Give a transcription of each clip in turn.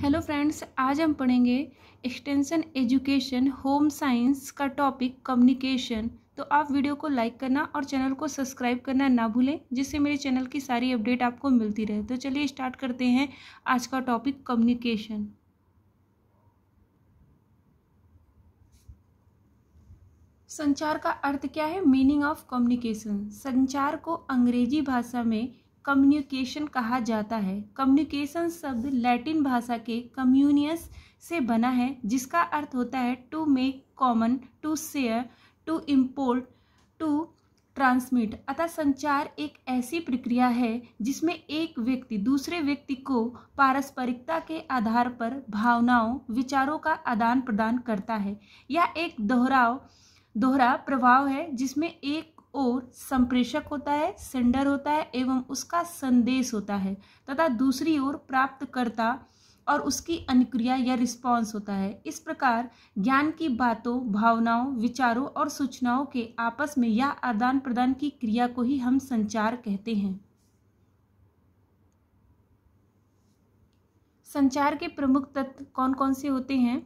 hello friends आज हम पढ़ेंगे एक्सटेंशन एजुकेशन होम साइंस का टॉपिक कम्युनिकेशन तो आप वीडियो को लाइक करना और चैनल को सब्सक्राइब करना ना भूलें जिससे मेरे चैनल की सारी अपडेट आपको मिलती रहे तो चलिए स्टार्ट करते हैं आज का टॉपिक कम्युनिकेशन संचार का अर्थ क्या है मीनिंग ऑफ कम्युनिकेशन संचार को अंग्रेजी भाषा में कम्युनिकेशन कहा जाता है कम्युनिकेशन शब्द लैटिन भाषा के कम्युनियस से बना है जिसका अर्थ होता है to make common to share to import to transmit अतः संचार एक ऐसी प्रक्रिया है जिसमें एक व्यक्ति दूसरे व्यक्ति को पारस्परिकता के आधार पर भावनाओं विचारों का आदान प्रदान करता है यह एक दोहराव दोहरा प्रभाव है जिसमें एक और संप्रेषक होता है सेंडर होता है एवं उसका संदेश होता है तथा दूसरी ओर प्राप्तकर्ता और उसकी अनुक्रिया या रिस्पॉन्स होता है इस प्रकार ज्ञान की बातों भावनाओं विचारों और सूचनाओं के आपस में या आदान प्रदान की क्रिया को ही हम संचार कहते हैं संचार के प्रमुख तत्व कौन कौन से होते हैं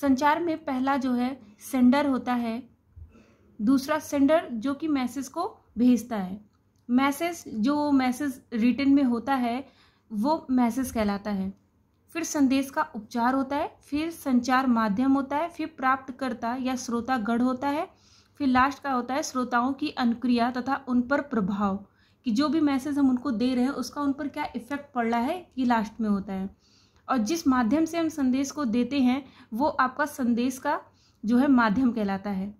संचार में पहला जो है सेंडर होता है दूसरा सेंडर जो कि मैसेज को भेजता है मैसेज जो मैसेज रिटर्न में होता है वो मैसेज कहलाता है फिर संदेश का उपचार होता है फिर संचार माध्यम होता है फिर प्राप्तकर्ता या श्रोता गढ़ होता है फिर लास्ट का होता है श्रोताओं की अनुक्रिया तथा उन पर प्रभाव कि जो भी मैसेज हम उनको दे रहे हैं उसका उन पर क्या इफेक्ट पड़ रहा है ये लास्ट में होता है और जिस माध्यम से हम संदेश को देते हैं वो आपका संदेश का जो है माध्यम कहलाता है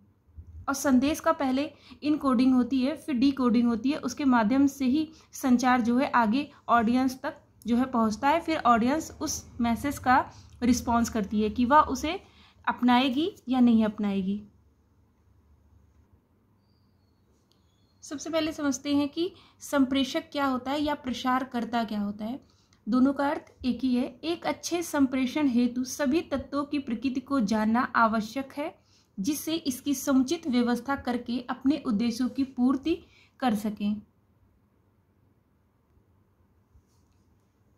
और संदेश का पहले इनकोडिंग होती है फिर डीकोडिंग होती है उसके माध्यम से ही संचार जो है आगे ऑडियंस तक जो है पहुंचता है फिर ऑडियंस उस मैसेज का रिस्पॉन्स करती है कि वह उसे अपनाएगी या नहीं अपनाएगी सबसे पहले समझते हैं कि संप्रेषक क्या होता है या प्रसारकर्ता क्या होता है दोनों का अर्थ एक ही है एक अच्छे संप्रेषण हेतु सभी तत्वों की प्रकृति को जानना आवश्यक है जिससे इसकी समुचित व्यवस्था करके अपने उद्देश्यों की पूर्ति कर सकें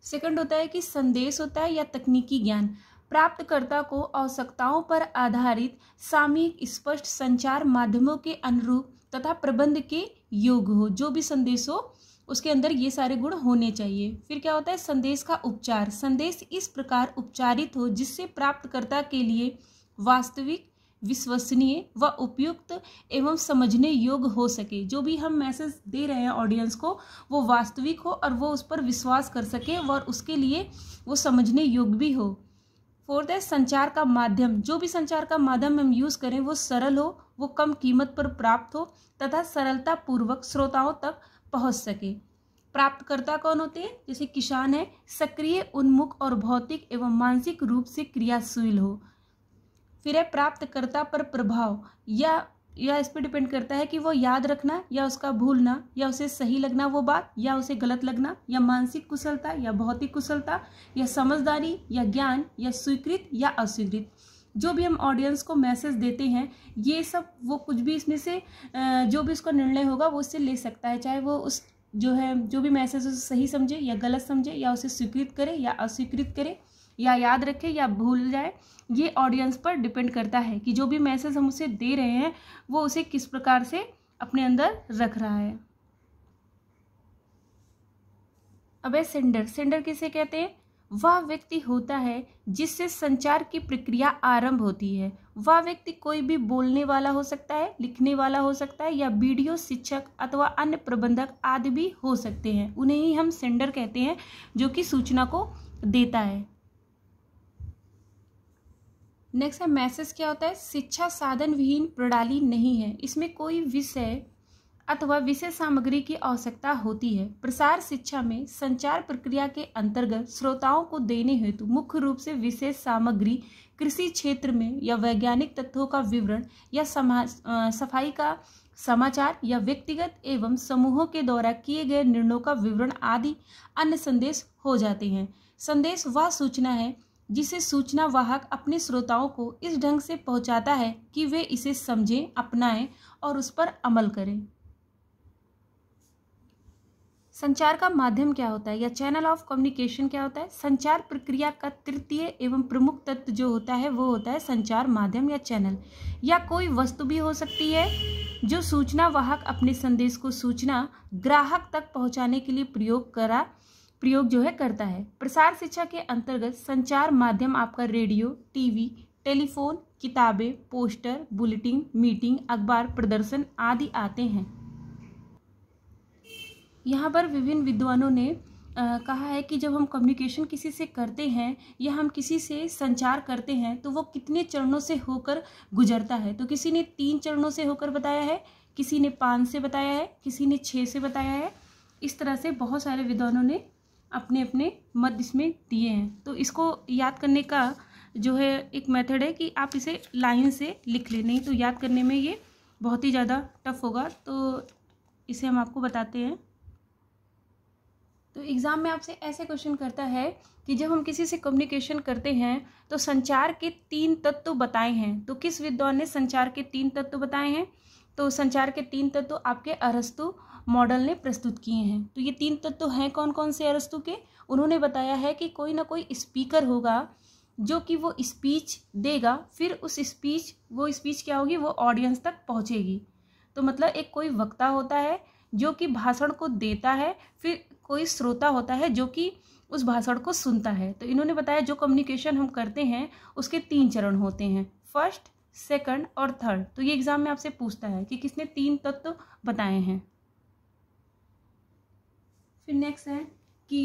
सेकंड होता है कि संदेश होता है या तकनीकी ज्ञान प्राप्तकर्ता को आवश्यकताओं पर आधारित सामयिक स्पष्ट संचार माध्यमों के अनुरूप तथा प्रबंध के योग हो जो भी संदेश हो उसके अंदर ये सारे गुण होने चाहिए फिर क्या होता है संदेश का उपचार संदेश इस प्रकार उपचारित हो जिससे प्राप्तकर्ता के लिए वास्तविक विश्वसनीय व उपयुक्त एवं समझने योग्य हो सके जो भी हम मैसेज दे रहे हैं ऑडियंस को वो वास्तविक हो और वो उस पर विश्वास कर सके और उसके लिए वो समझने योग्य भी हो फोर्थ है संचार का माध्यम जो भी संचार का माध्यम हम यूज़ करें वो सरल हो वो कम कीमत पर प्राप्त हो तथा सरलतापूर्वक श्रोताओं तक पहुंच सके प्राप्तकर्ता कौन होते हैं जैसे किसान है सक्रिय उन्मुख और भौतिक एवं मानसिक रूप से क्रियाशील हो फिर है प्राप्तकर्ता पर प्रभाव या या इस पर डिपेंड करता है कि वो याद रखना या उसका भूलना या उसे सही लगना वो बात या उसे गलत लगना या मानसिक कुशलता या भौतिक कुशलता या समझदारी या ज्ञान या स्वीकृत या अस्वीकृत जो भी हम ऑडियंस को मैसेज देते हैं ये सब वो कुछ भी इसमें से जो भी उसका निर्णय होगा वो उससे ले सकता है चाहे वो उस जो है जो भी मैसेज उसे सही समझे या गलत समझे या उसे स्वीकृत करे या अस्वीकृत करे या याद रखे या भूल जाए ये ऑडियंस पर डिपेंड करता है कि जो भी मैसेज हम उसे दे रहे हैं वो उसे किस प्रकार से अपने अंदर रख रहा है अब है सेंडर सेंडर किसे कहते हैं वह व्यक्ति होता है जिससे संचार की प्रक्रिया आरंभ होती है वह व्यक्ति कोई भी बोलने वाला हो सकता है लिखने वाला हो सकता है या वीडियो शिक्षक अथवा अन्य प्रबंधक आदि भी हो सकते हैं उन्हें ही हम सेंडर कहते हैं जो कि सूचना को देता है नेक्स्ट है मैसेज क्या होता है शिक्षा साधन विहीन प्रणाली नहीं है इसमें कोई विषय अथवा विषय सामग्री की आवश्यकता होती है प्रसार शिक्षा में संचार प्रक्रिया के अंतर्गत श्रोताओं को देने हेतु मुख्य रूप से विशेष सामग्री कृषि क्षेत्र में या वैज्ञानिक तथ्यों का विवरण या समाज सफाई का समाचार या व्यक्तिगत एवं समूहों के द्वारा किए गए निर्णयों का विवरण आदि अन्य संदेश हो जाते हैं संदेश वह सूचना है जिसे सूचना वाहक अपने श्रोताओं को इस ढंग से पहुंचाता है कि वे इसे समझें अपनाएं और उस पर अमल करें संचार का माध्यम क्या होता है या चैनल ऑफ कम्युनिकेशन क्या होता है संचार प्रक्रिया का तृतीय एवं प्रमुख तत्व जो होता है वो होता है संचार माध्यम या चैनल या कोई वस्तु भी हो सकती है जो सूचना वाहक अपने संदेश को सूचना ग्राहक तक पहुंचाने के लिए प्रयोग करा प्रयोग जो है करता है प्रसार शिक्षा के अंतर्गत संचार माध्यम आपका रेडियो टीवी टेलीफोन किताबें पोस्टर बुलेटिन मीटिंग अखबार प्रदर्शन आदि आते हैं यहाँ पर विभिन्न विद्वानों ने आ, कहा है कि जब हम कम्युनिकेशन किसी से करते हैं या हम किसी से संचार करते हैं तो वो कितने चरणों से होकर गुजरता है तो किसी ने तीन चरणों से होकर बताया है किसी ने पाँच से बताया है किसी ने छः से बताया है इस तरह से बहुत सारे विद्वानों ने अपने अपने मत इसमें दिए हैं तो इसको याद करने का जो है एक मेथड है कि आप इसे लाइन से लिख लें नहीं तो याद करने में ये बहुत ही ज़्यादा टफ होगा तो इसे हम आपको बताते हैं तो एग्ज़ाम में आपसे ऐसे क्वेश्चन करता है कि जब हम किसी से कम्युनिकेशन करते हैं तो संचार के तीन तत्व तो बताए हैं तो किस विद्वान ने संचार के तीन तत्व तो बताए हैं तो संचार के तीन तत्व तो आपके अरस्तु मॉडल ने प्रस्तुत किए हैं तो ये तीन तत्व तो हैं कौन कौन से अरस्तु के उन्होंने बताया है कि कोई ना कोई स्पीकर होगा जो कि वो स्पीच देगा फिर उस स्पीच वो स्पीच क्या होगी वो ऑडियंस तक पहुँचेगी तो मतलब एक कोई वक्ता होता है जो कि भाषण को देता है फिर कोई श्रोता होता है जो कि उस भाषण को सुनता है तो इन्होंने बताया जो कम्युनिकेशन हम करते हैं उसके तीन चरण होते हैं फर्स्ट सेकंड और थर्ड तो ये एग्ज़ाम में आपसे पूछता है कि किसने तीन तत्व तो बताए हैं फिर नेक्स्ट है कि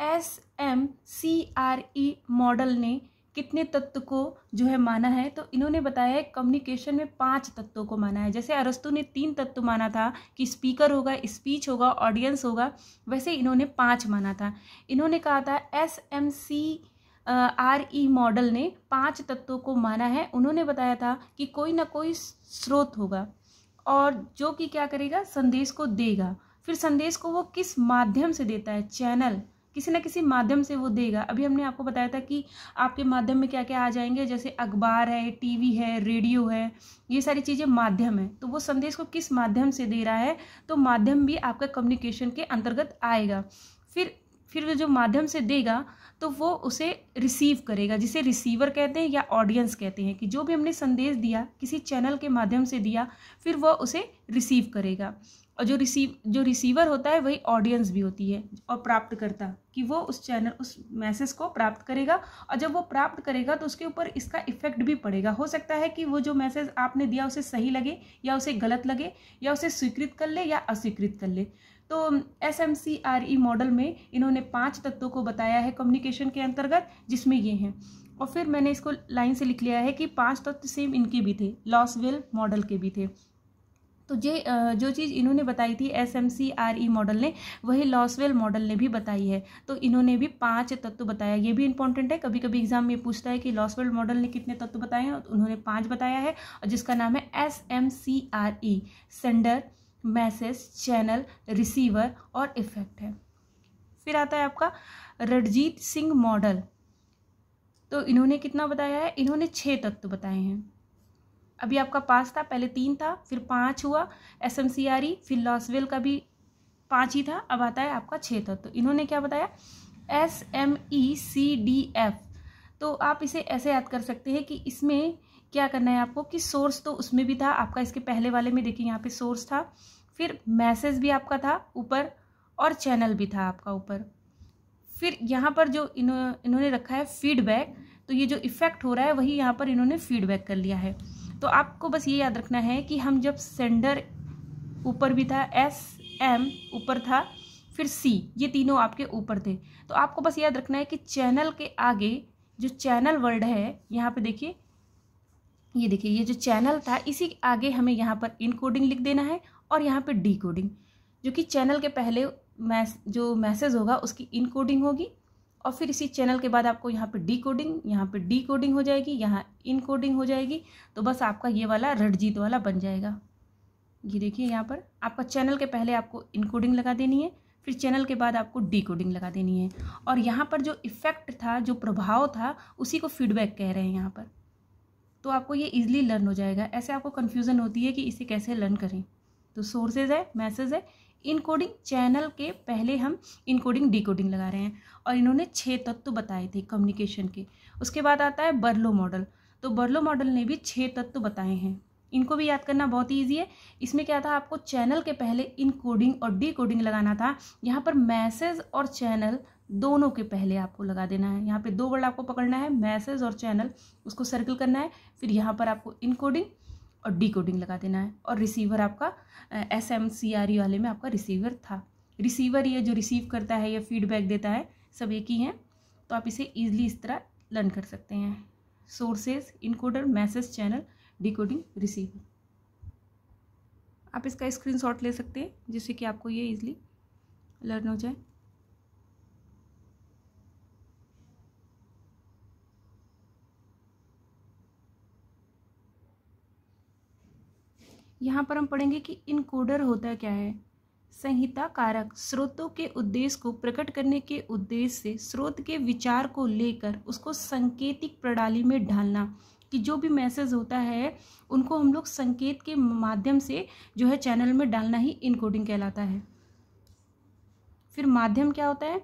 S M C R E model ने कितने तत्व को जो है माना है तो इन्होंने बताया है कम्युनिकेशन में पांच तत्वों को माना है जैसे अरस्तु ने तीन तत्व माना था कि स्पीकर होगा स्पीच होगा ऑडियंस होगा वैसे इन्होंने पांच माना था इन्होंने कहा था S M C R E model ने पांच तत्वों को माना है उन्होंने बताया था कि कोई ना कोई स्रोत होगा और जो कि क्या करेगा संदेश को देगा फिर संदेश को वो किस माध्यम से देता है चैनल किसी ना किसी माध्यम से वो देगा अभी हमने आपको बताया था कि आपके माध्यम में क्या क्या आ जाएंगे जैसे अखबार है टीवी है रेडियो है ये सारी चीज़ें माध्यम है तो वो संदेश को किस माध्यम से दे रहा है तो माध्यम भी आपका कम्युनिकेशन के अंतर्गत आएगा फिर फिर वो जो माध्यम से देगा तो वो उसे रिसीव करेगा जिसे रिसीवर कहते हैं या ऑडियंस कहते हैं कि जो भी हमने संदेश दिया किसी चैनल के माध्यम से दिया फिर वह उसे रिसीव करेगा और जो रिसीव जो रिसीवर होता है वही ऑडियंस भी होती है और प्राप्तकर्ता कि वो उस चैनल उस मैसेज को प्राप्त करेगा और जब वो प्राप्त करेगा तो उसके ऊपर इसका इफेक्ट भी पड़ेगा हो सकता है कि वो जो मैसेज आपने दिया उसे सही लगे या उसे गलत लगे या उसे स्वीकृत कर ले या अस्वीकृत कर ले तो S M C R E model में इन्होंने पांच तत्वों को बताया है कम्युनिकेशन के अंतर्गत जिसमें ये हैं और फिर मैंने इसको लाइन से लिख लिया है कि पांच तत्व सेम इनके भी थे लॉस विल मॉडल के भी थे तो जे जो चीज़ इन्होंने बताई थी S M C R E model ने वही लॉसवेल मॉडल ने भी बताई है तो इन्होंने भी पांच तत्व बताया ये भी इंपॉर्टेंट है कभी कभी एग्जाम में पूछता है कि लॉसवेल मॉडल ने कितने तत्व बताए हैं तो उन्होंने पांच बताया है और जिसका नाम है S M C R E sender message channel receiver और इफेक्ट है फिर आता है आपका रणजीत सिंह मॉडल तो इन्होंने कितना बताया है इन्होंने छः तत्व बताए हैं अभी आपका पाँच था पहले तीन था फिर पाँच हुआ S M C R E फिर लॉसवेल का भी पाँच ही था अब आता है आपका छः तत्व इन्होंने क्या बताया S M E C D F तो आप इसे ऐसे याद कर सकते हैं कि इसमें क्या करना है आपको कि सोर्स तो उसमें भी था आपका इसके पहले वाले में देखिए यहाँ पे सोर्स था फिर मैसेज भी आपका था ऊपर और चैनल भी था आपका ऊपर फिर यहाँ पर जो इन्हों इन्होंने रखा है फीडबैक तो ये जो इफ़ेक्ट हो रहा है वही यहाँ पर इन्होंने फीडबैक कर लिया है तो आपको बस ये याद रखना है कि हम जब सेंडर ऊपर भी था एस एम ऊपर था फिर सी ये तीनों आपके ऊपर थे तो आपको बस याद रखना है कि चैनल के आगे जो चैनल वर्ड है यहाँ पे देखिए ये देखिए ये जो चैनल था इसी आगे हमें यहाँ पर इनकोडिंग लिख देना है और यहाँ पर कोडिंग जो कि चैनल के पहले मैस जो मैसेज होगा उसकी इनकोडिंग होगी और फिर इसी चैनल के बाद आपको यहाँ पे कोडिंग यहाँ डी कोडिंग हो जाएगी यहाँ इनकोडिंग हो जाएगी तो बस आपका ये वाला रणजीत वाला बन जाएगा ये देखिए यहाँ पर आपका चैनल के पहले आपको इनकोडिंग लगा देनी है फिर चैनल के बाद आपको कोडिंग लगा देनी है और यहाँ पर जो इफ़ेक्ट था जो प्रभाव था उसी को फीडबैक कह रहे हैं यहाँ पर तो आपको ये ईजिली लर्न हो जाएगा ऐसे आपको कन्फ्यूज़न होती है कि इसे कैसे लर्न करें तो सोर्सेज है मैसेज है इनकोडिंग चैनल के पहले हम इनकोडिंग डिकोडिंग लगा रहे हैं और इन्होंने छः तत्व बताए थे कम्युनिकेशन के उसके बाद आता है बर्लो मॉडल तो बर्लो मॉडल ने भी छः तत्व बताए हैं इनको भी याद करना बहुत ही ईजी है इसमें क्या था आपको चैनल के पहले इनकोडिंग और डी कोडिंग लगाना था यहाँ पर मैसेज और चैनल दोनों के पहले आपको लगा देना है यहाँ पे दो वर्ड आपको पकड़ना है मैसेज और चैनल उसको सर्कल करना है फिर यहाँ पर आपको इनकोडिंग और डिकोडिंग लगा देना है और रिसीवर आपका S M C R E वाले में आपका रिसीवर था रिसीवर ये जो रिसीव करता है या फीडबैक देता है सब एक ही हैं तो आप इसे ईजिली इस तरह लर्न कर सकते हैं sources encoder message channel decoding receiver आप इसका स्क्रीनशॉट ले सकते हैं जिससे कि आपको ये इजीली लर्न हो जाए यहाँ पर हम पढ़ेंगे कि इनकोडर होता क्या है संहिता कारक स्रोतों के उद्देश्य को प्रकट करने के उद्देश्य से स्रोत के विचार को लेकर उसको संकेतिक प्रणाली में ढालना कि जो भी मैसेज होता है उनको हम लोग संकेत के माध्यम से जो है चैनल में डालना ही इनकोडिंग कहलाता है फिर माध्यम क्या होता है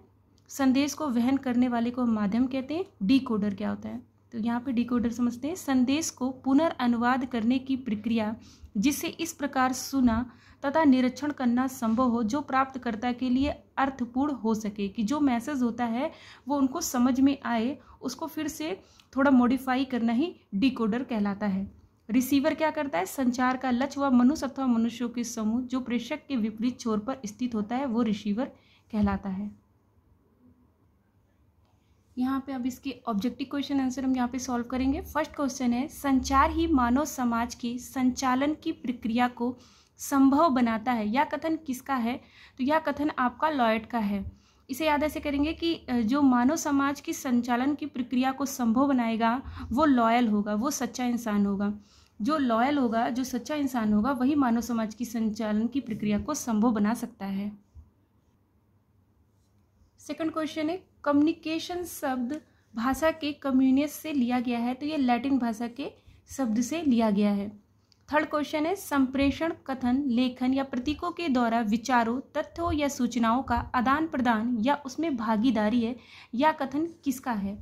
संदेश को वहन करने वाले को माध्यम कहते हैं डी कोडर क्या होता है तो यहाँ पे डिकोडर समझते हैं संदेश को पुनर्अनुवाद करने की प्रक्रिया जिसे इस प्रकार सुना तथा निरीक्षण करना संभव हो जो प्राप्तकर्ता के लिए अर्थपूर्ण हो सके कि जो मैसेज होता है वो उनको समझ में आए उसको फिर से थोड़ा मॉडिफाई करना ही डिकोडर कहलाता है रिसीवर क्या करता है संचार का लक्ष्य व मनुष्य अथवा मनुष्यों के समूह जो प्रेषक के विपरीत छोर पर स्थित होता है वो रिसीवर कहलाता है यहाँ पे अब इसके ऑब्जेक्टिव क्वेश्चन आंसर हम यहाँ पे सॉल्व करेंगे फर्स्ट क्वेश्चन है संचार ही मानव समाज की संचालन की प्रक्रिया को संभव बनाता है यह कथन किसका है तो यह कथन आपका लॉयड का है इसे याद ऐसे करेंगे कि जो मानव समाज की संचालन की प्रक्रिया को संभव बनाएगा वो लॉयल होगा वो सच्चा इंसान होगा जो लॉयल होगा जो सच्चा इंसान होगा वही मानव समाज की संचालन की प्रक्रिया को संभव बना सकता है सेकंड क्वेश्चन है कम्युनिकेशन शब्द भाषा के कम्युनिस से लिया गया है तो ये लैटिन भाषा के शब्द से लिया गया है थर्ड क्वेश्चन है संप्रेषण कथन लेखन या प्रतीकों के द्वारा विचारों तथ्यों या सूचनाओं का आदान प्रदान या उसमें भागीदारी है या कथन किसका है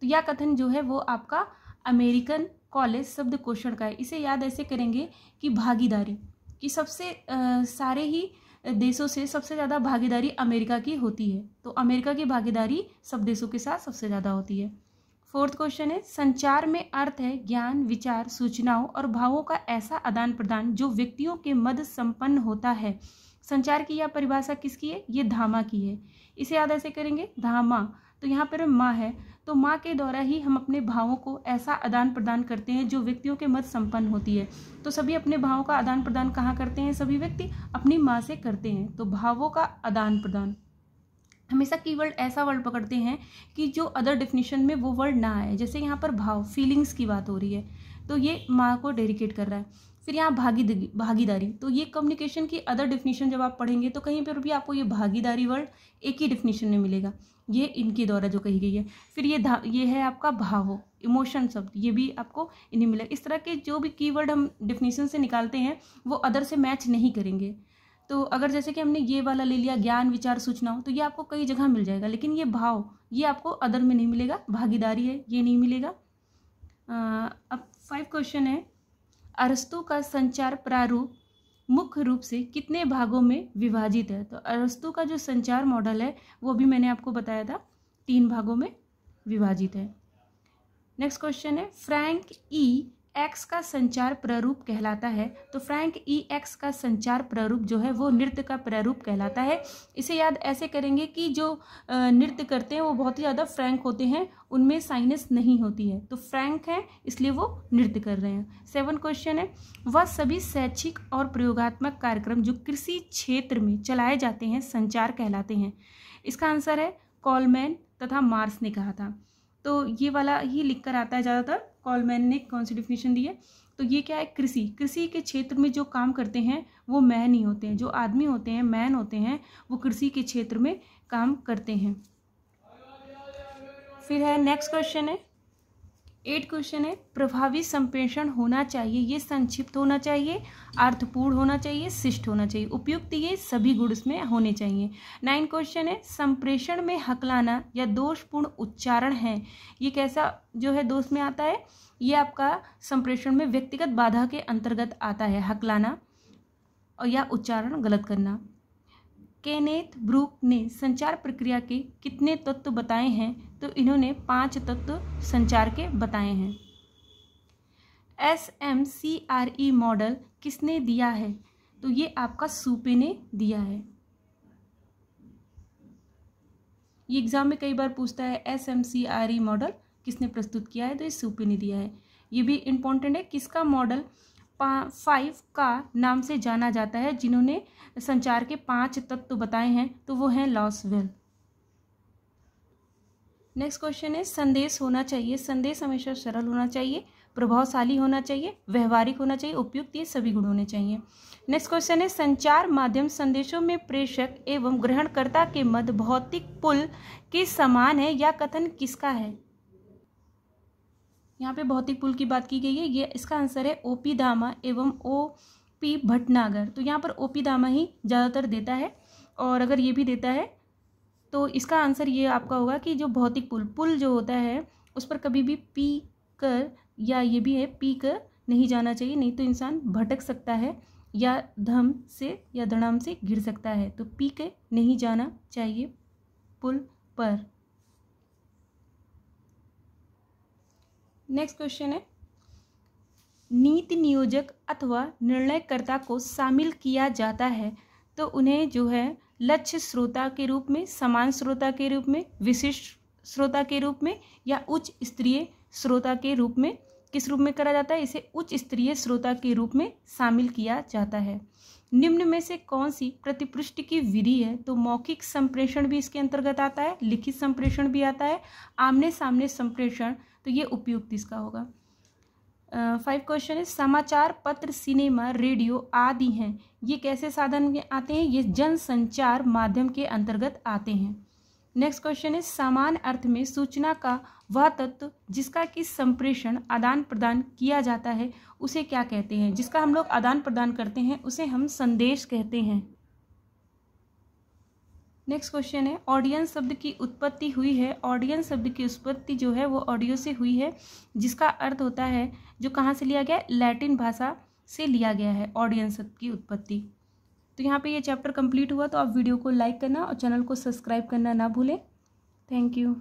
तो यह कथन जो है वो आपका अमेरिकन कॉलेज शब्द कोषण का है इसे याद ऐसे करेंगे कि भागीदारी कि सबसे आ, सारे ही देशों से सबसे ज़्यादा भागीदारी अमेरिका की होती है तो अमेरिका की भागीदारी सब देशों के साथ सबसे ज़्यादा होती है फोर्थ क्वेश्चन है संचार में अर्थ है ज्ञान विचार सूचनाओं और भावों का ऐसा आदान प्रदान जो व्यक्तियों के मध्य संपन्न होता है संचार की यह परिभाषा किसकी है ये धामा की है इसे याद ऐसे करेंगे धामा तो यहाँ पर माँ है तो माँ के द्वारा ही हम अपने भावों को ऐसा आदान प्रदान करते हैं जो व्यक्तियों के मत संपन्न होती है तो सभी अपने भावों का आदान प्रदान कहाँ करते हैं सभी व्यक्ति अपनी माँ से करते हैं तो भावों का आदान प्रदान हमेशा कीवर्ड ऐसा वर्ड पकड़ते हैं कि जो अदर डेफिनेशन में वो वर्ड ना आए जैसे यहाँ पर भाव फीलिंग्स की बात हो रही है तो ये माँ को डेडिकेट कर रहा है फिर यहाँ भागी भागीदारी तो ये कम्युनिकेशन की अदर डिफिनीशन जब आप पढ़ेंगे तो कहीं पर भी आपको ये भागीदारी वर्ड एक ही डिफिनीशन में मिलेगा ये इनके द्वारा जो कही गई है फिर ये ये है आपका भावो इमोशन शब्द ये भी आपको इन्हें मिलेगा इस तरह के जो भी कीवर्ड हम डिफिनीशन से निकालते हैं वो अदर से मैच नहीं करेंगे तो अगर जैसे कि हमने ये वाला ले लिया ज्ञान विचार सूचना हो तो ये आपको कई जगह मिल जाएगा लेकिन ये भाव ये आपको अदर में नहीं मिलेगा भागीदारी है ये नहीं मिलेगा अब फाइव क्वेश्चन है अरस्तु का संचार प्रारूप मुख्य रूप से कितने भागों में विभाजित है तो अरस्तु का जो संचार मॉडल है वो भी मैंने आपको बताया था तीन भागों में विभाजित है नेक्स्ट क्वेश्चन है Frank E e X e का संचार प्रारूप कहलाता है तो फ्रैंक ई एक्स का संचार प्रारूप जो है वो नृत्य का प्रारूप कहलाता है इसे याद ऐसे करेंगे कि जो नृत्य करते हैं वो बहुत ही ज़्यादा फ्रैंक होते हैं उनमें साइनस नहीं होती है तो फ्रैंक है इसलिए वो नृत्य कर रहे हैं सेवन क्वेश्चन है वह सभी शैक्षिक और प्रयोगात्मक कार्यक्रम जो कृषि क्षेत्र में चलाए जाते हैं संचार कहलाते हैं इसका आंसर है कॉलमैन तथा मार्स ने कहा था तो ये वाला ही लिख कर आता है ज़्यादातर कॉलमैन ने कौन सी डिफिनेशन दी है तो ये क्या है कृषि कृषि के क्षेत्र में जो काम करते हैं वो मैन ही होते हैं जो आदमी होते हैं मैन होते हैं वो कृषि के क्षेत्र में काम करते हैं फिर है नेक्स्ट क्वेश्चन है एट क्वेश्चन है प्रभावी संप्रेषण होना चाहिए ये संक्षिप्त होना चाहिए अर्थपूर्ण होना चाहिए शिष्ट होना चाहिए उपयुक्त ये सभी गुण इसमें होने चाहिए नाइन क्वेश्चन है संप्रेषण में हकलाना या दोषपूर्ण उच्चारण है ये कैसा जो है दोष में आता है ये आपका संप्रेषण में व्यक्तिगत बाधा के अंतर्गत आता है हकलाना और या उच्चारण गलत करना केनेथ ब्रूक ने संचार प्रक्रिया के कितने तत्व बताए हैं तो इन्होंने पांच तत्व संचार के बताए हैं S M C R E model किसने दिया है तो ये आपका सूपे ने दिया है ये एग्जाम में कई बार पूछता है S M C R E model किसने प्रस्तुत किया है तो ये सूपे ने दिया है ये भी इम्पोर्टेंट है किसका मॉडल फाइव का नाम से जाना जाता है जिन्होंने संचार के पांच तत्व बताए हैं तो वो हैं वेल नेक्स्ट क्वेश्चन है संदेश होना चाहिए संदेश हमेशा सरल होना चाहिए प्रभावशाली होना चाहिए व्यवहारिक होना चाहिए उपयुक्त ये सभी गुण होने चाहिए नेक्स्ट क्वेश्चन है संचार माध्यम संदेशों में प्रेषक एवं ग्रहणकर्ता के मध्य भौतिक पुल के समान है या कथन किसका है यहाँ पे भौतिक पुल की बात की गई है ये इसका आंसर है ओ पी दामा एवं ओ पी भटनागर तो यहाँ पर ओ पी दामा ही ज़्यादातर देता है और अगर ये भी देता है तो इसका आंसर ये आपका होगा कि जो भौतिक पुल पुल जो होता है उस पर कभी भी पी कर या ये भी है पी कर नहीं जाना चाहिए नहीं तो इंसान भटक सकता है या धम से या धड़ाम से गिर सकता है तो पी के नहीं जाना चाहिए पुल पर नेक्स्ट क्वेश्चन है नीति नियोजक अथवा निर्णयकर्ता को शामिल किया जाता है तो उन्हें जो है लक्ष्य श्रोता के रूप में समान श्रोता के रूप में विशिष्ट श्रोता के रूप में या उच्च स्तरीय श्रोता के रूप में किस रूप में करा जाता है इसे उच्च स्तरीय श्रोता के रूप में शामिल किया जाता है निम्न में से कौन सी प्रतिपृष्टि की विधि है तो मौखिक संप्रेषण भी इसके अंतर्गत आता है लिखित संप्रेषण भी आता है आमने सामने संप्रेषण तो ये उपयुक्त इसका होगा फाइव क्वेश्चन है समाचार पत्र सिनेमा रेडियो आदि हैं ये कैसे साधन में आते हैं ये जन संचार माध्यम के अंतर्गत आते हैं नेक्स्ट क्वेश्चन है सामान्य अर्थ में सूचना का वह तत्व जिसका कि संप्रेषण आदान प्रदान किया जाता है उसे क्या कहते हैं जिसका हम लोग आदान प्रदान करते हैं उसे हम संदेश कहते हैं नेक्स्ट क्वेश्चन है ऑडियंस शब्द की उत्पत्ति हुई है ऑडियंस शब्द की उत्पत्ति जो है वो ऑडियो से हुई है जिसका अर्थ होता है जो कहाँ से लिया गया लैटिन भाषा से लिया गया है ऑडियंस शब्द की उत्पत्ति तो यहाँ पे ये चैप्टर कंप्लीट हुआ तो आप वीडियो को लाइक करना और चैनल को सब्सक्राइब करना ना भूलें थैंक यू